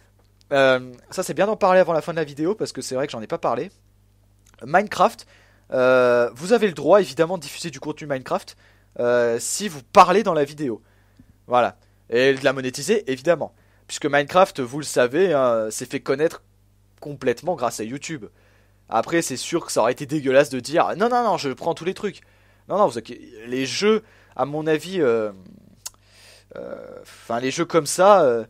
euh, ça c'est bien d'en parler avant la fin de la vidéo parce que c'est vrai que j'en ai pas parlé. Minecraft, euh, vous avez le droit évidemment de diffuser du contenu Minecraft euh, si vous parlez dans la vidéo. Voilà. Et de la monétiser évidemment. Puisque Minecraft, vous le savez, hein, s'est fait connaître complètement grâce à YouTube. Après, c'est sûr que ça aurait été dégueulasse de dire non, non, non, je prends tous les trucs. Non, non, vous les jeux, à mon avis, enfin, les jeux comme ça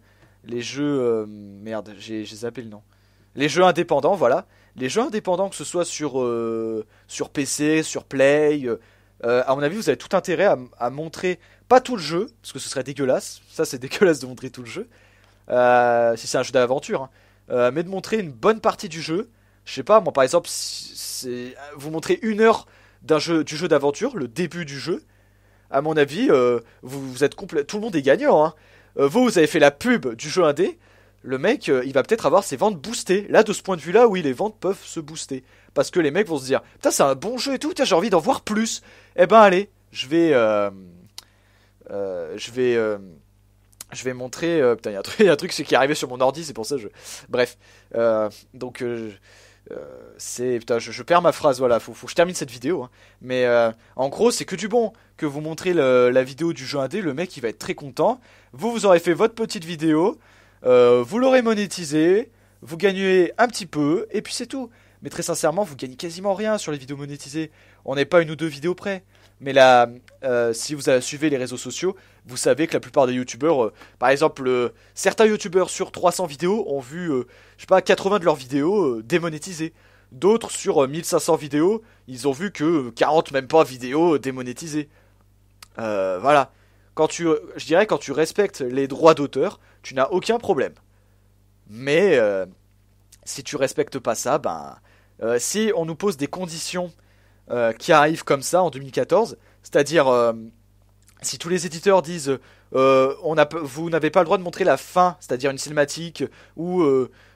les jeux euh, merde, j'ai zappé le nom. Les jeux indépendants, voilà. Les jeux indépendants, que ce soit sur, euh, sur PC, sur Play, euh, à mon avis, vous avez tout intérêt à, montrer pas tout le jeu, parce que ce serait dégueulasse. Ça, c'est dégueulasse de montrer tout le jeu. si c'est un jeu d'aventure, hein. mais de montrer une bonne partie du jeu. Je sais pas, moi par exemple, vous montrez une heure d'un jeu, du jeu d'aventure, le début du jeu, à mon avis, vous, vous, êtes complet. Tout le monde est gagnant. Hein. Euh, vous, vous avez fait la pub du jeu indé, le mec, euh, il va peut-être avoir ses ventes boostées. Là, de ce point de vue-là, oui, les ventes peuvent se booster. Parce que les mecs vont se dire, putain, c'est un bon jeu et tout, j'ai envie d'en voir plus. Eh ben, allez, je vais... Euh, je vais... je vais montrer... putain, il y a un truc, qui est arrivé sur mon ordi, c'est pour ça que je... Bref. donc... c'est putain, je, perds ma phrase. Voilà, faut, faut que je termine cette vidéo. Hein. Mais en gros, c'est que du bon vous montrez la vidéo du jeu 3D, le mec il va être très content. Vous, vous aurez fait votre petite vidéo, euh, vous l'aurez monétisée, vous gagnez un petit peu, et puis c'est tout. Mais très sincèrement, vous gagnez quasiment rien sur les vidéos monétisées. On n'est pas une ou deux vidéos près. Mais là, euh, si vous suivez les réseaux sociaux, vous savez que la plupart des youtubeurs, euh, par exemple, certains youtubeurs sur 300 vidéos ont vu, je sais pas, 80 de leurs vidéos démonétisées. D'autres sur 1500 vidéos, ils ont vu que 40 même pas vidéos démonétisées. Euh, voilà. Quand tu, je dirais quand tu respectes les droits d'auteur, tu n'as aucun problème. Mais euh, si tu respectes pas ça, ben, euh, si on nous pose des conditions qui arrivent comme ça en 2014, c'est-à-dire si tous les éditeurs disent on a, vous n'avez pas le droit de montrer la fin, c'est-à-dire une cinématique ou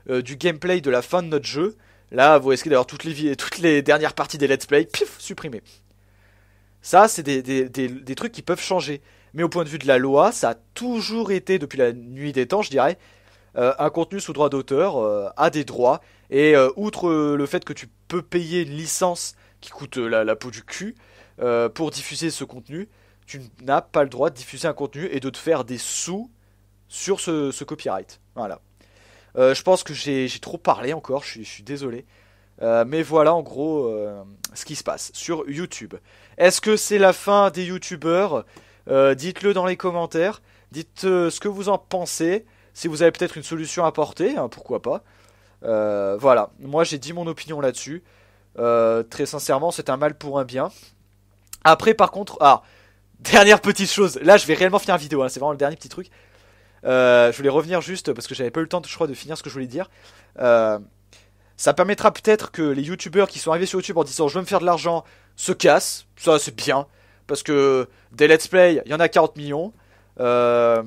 du gameplay de la fin de notre jeu, là vous risquez d'avoir toutes les, toutes les dernières parties des let's play, pif, supprimées. Ça, c'est des, des, trucs qui peuvent changer. Mais au point de vue de la loi, ça a toujours été, depuis la nuit des temps, je dirais, euh, un contenu sous droit d'auteur a euh, des droits. Et euh, outre le fait que tu peux payer une licence qui coûte la, peau du cul pour diffuser ce contenu, tu n'as pas le droit de diffuser un contenu et de te faire des sous sur ce, ce copyright. Voilà. je pense que j'ai trop parlé encore, suis, je suis désolé. Euh, mais voilà en gros euh, ce qui se passe sur YouTube. Est-ce que c'est la fin des YouTubeurs euh, Dites-le dans les commentaires. Dites ce que vous en pensez. Si vous avez peut-être une solution à apporter, hein, pourquoi pas. voilà, moi j'ai dit mon opinion là-dessus. très sincèrement, c'est un mal pour un bien. Après, par contre, ah, dernière petite chose. Là, je vais réellement finir la vidéo. Hein, c'est vraiment le dernier petit truc. je voulais revenir juste parce que j'avais pas eu le temps, je crois, de finir ce que je voulais dire. Ça permettra peut-être que les youtubeurs qui sont arrivés sur YouTube en disant je veux me faire de l'argent se cassent. Ça, c'est bien. Parce que des let's play, il y en a 40 millions. Euh,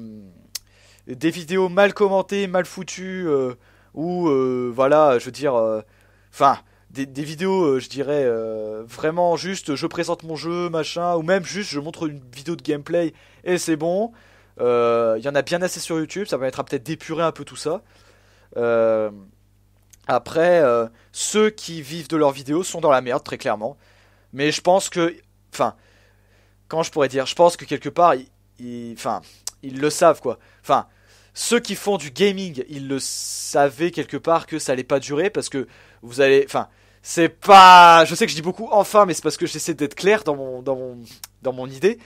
des vidéos mal commentées, mal foutues, euh, ou euh, voilà, je veux dire. Enfin, des, des, vidéos, je dirais, vraiment juste je présente mon jeu, machin, ou même juste je montre une vidéo de gameplay et c'est bon. Il y en a bien assez sur YouTube, ça permettra peut-être d'épurer un peu tout ça. Euh. Après, euh, ceux qui vivent de leurs vidéos sont dans la merde, très clairement. Mais je pense que. Enfin. Quand je pourrais dire Je pense que quelque part, ils, enfin, ils le savent, quoi. Enfin, ceux qui font du gaming, ils le savaient quelque part que ça allait pas durer parce que vous allez. Enfin, c'est pas. Je sais que je dis beaucoup enfin, mais c'est parce que j'essaie d'être clair dans mon, dans mon, dans mon idée.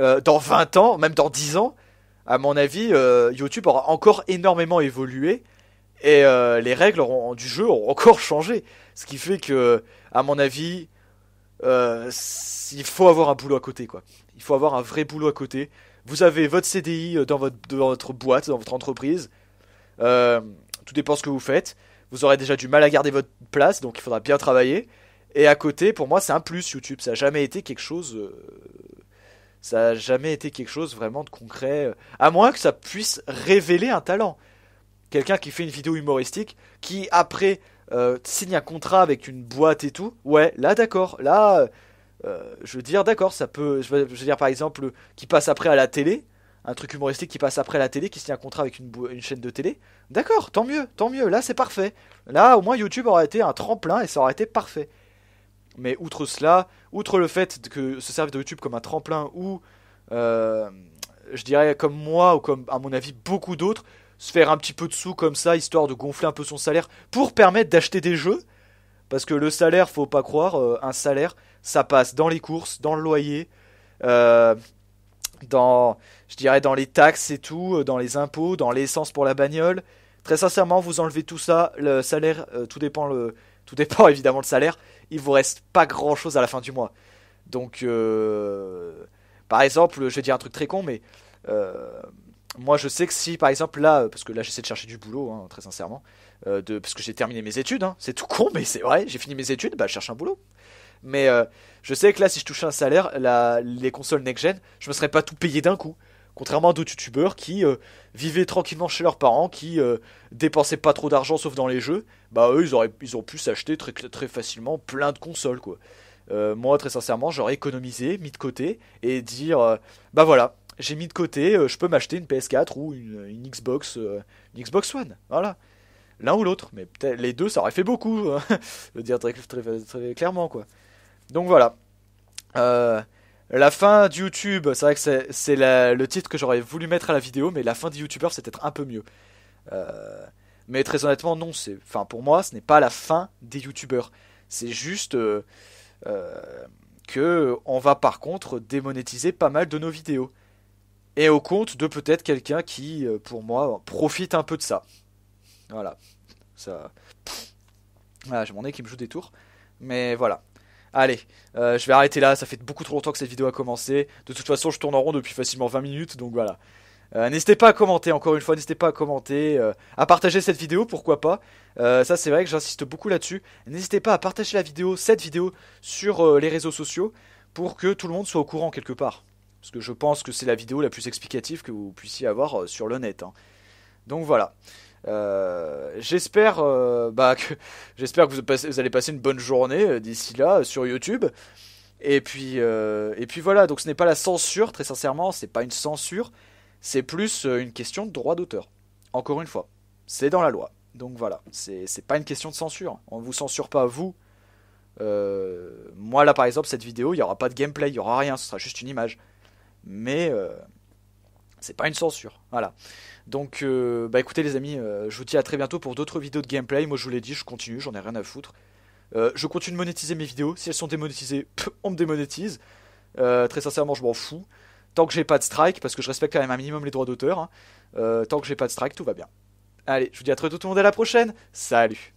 Euh, dans 20 ans, même dans 10 ans, à mon avis, euh, YouTube aura encore énormément évolué. Et euh, les règles du jeu ont encore changé. Ce qui fait que, à mon avis, euh, il faut avoir un boulot à côté, quoi. Il faut avoir un vrai boulot à côté. Vous avez votre CDI euh, dans votre, boîte, dans votre entreprise. tout dépend ce que vous faites. Vous aurez déjà du mal à garder votre place, donc il faudra bien travailler. Et à côté, pour moi, c'est un plus YouTube. Ça n'a jamais été quelque chose. ça n'a jamais été quelque chose vraiment de concret. À moins que ça puisse révéler un talent quelqu'un qui fait une vidéo humoristique, qui après euh, signe un contrat avec une boîte et tout, ouais, là d'accord, là, euh, euh, je veux dire d'accord, ça peut, je veux, dire par exemple, qui passe après à la télé, un truc humoristique qui passe après à la télé, qui signe un contrat avec une, une chaîne de télé, d'accord, tant mieux, tant mieux, là c'est parfait, là au moins YouTube aurait été un tremplin et ça aurait été parfait. Mais outre cela, outre le fait que se servir de YouTube comme un tremplin ou, je dirais comme moi ou comme à mon avis beaucoup d'autres, se faire un petit peu de sous comme ça, histoire de gonfler un peu son salaire, pour permettre d'acheter des jeux. Parce que le salaire, faut pas croire, euh, un salaire, ça passe dans les courses, dans le loyer, euh, dans, je dirais, dans les taxes et tout, euh, dans les impôts, dans l'essence pour la bagnole. Très sincèrement, vous enlevez tout ça, le salaire, tout dépend le, tout dépend évidemment le salaire. Il vous reste pas grand chose à la fin du mois. Donc, par exemple, je vais dire un truc très con, mais moi, je sais que si, par exemple, là, euh, parce que là, j'essaie de chercher du boulot, hein, très sincèrement, euh, de, parce que j'ai terminé mes études, hein, c'est tout con, mais c'est vrai, j'ai fini mes études, bah, je cherche un boulot. Mais euh, je sais que là, si je touchais un salaire, les consoles next-gen, je me serais pas tout payé d'un coup. Contrairement à d'autres youtubeurs qui vivaient tranquillement chez leurs parents, qui dépensaient pas trop d'argent sauf dans les jeux, bah eux, ils, auraient, ils ont pu s'acheter très, très facilement plein de consoles, quoi. moi, très sincèrement, j'aurais économisé, mis de côté, et dire, bah voilà, j'ai mis de côté, euh, je peux m'acheter une PS4 ou une, Xbox, euh, une Xbox One. Voilà. L'un ou l'autre, mais peut-être les deux, ça aurait fait beaucoup, hein. je veux dire très, clairement quoi. Donc voilà. Euh, la fin du YouTube, c'est vrai que c'est le titre que j'aurais voulu mettre à la vidéo, mais la fin des Youtubers c'est peut-être un peu mieux. mais très honnêtement, non, c'est, enfin pour moi, ce n'est pas la fin des YouTubers. C'est juste euh, que on va par contre démonétiser pas mal de nos vidéos et au compte de peut-être quelqu'un qui, euh, pour moi, profite un peu de ça. Voilà. Ça. Ah, j'ai mon nez qui me joue des tours. Mais voilà. Allez, euh, je vais arrêter là. Ça fait beaucoup trop longtemps que cette vidéo a commencé. De toute façon, je tourne en rond depuis facilement 20 minutes. Donc voilà. Euh, n'hésitez pas à commenter, encore une fois, n'hésitez pas à commenter, à partager cette vidéo, pourquoi pas. ça, c'est vrai que j'insiste beaucoup là-dessus. N'hésitez pas à partager la vidéo, cette vidéo, sur les réseaux sociaux, pour que tout le monde soit au courant quelque part. Parce que je pense que c'est la vidéo la plus explicative que vous puissiez avoir euh, sur le net. Hein. Donc voilà. Euh, euh, bah, j'espère que, vous, allez passer une bonne journée d'ici là sur YouTube. Et puis, voilà, donc ce n'est pas la censure, très sincèrement, c'est pas une censure, c'est plus une question de droit d'auteur. Encore une fois, c'est dans la loi. Donc voilà, c'est, c'est pas une question de censure. On ne vous censure pas, vous. moi là par exemple, cette vidéo, il n'y aura pas de gameplay, il n'y aura rien, ce sera juste une image mais euh, c'est pas une censure. Voilà. Donc, euh, bah écoutez les amis, euh, je vous dis à très bientôt pour d'autres vidéos de gameplay. Moi, je vous l'ai dit, je continue, j'en ai rien à foutre. je continue de monétiser mes vidéos. Si elles sont démonétisées, on me démonétise. très sincèrement, je m'en fous. Tant que j'ai pas de strike, parce que je respecte quand même un minimum les droits d'auteur, hein, tant que j'ai pas de strike, tout va bien. Allez, je vous dis à très bientôt tout le monde, à la prochaine. Salut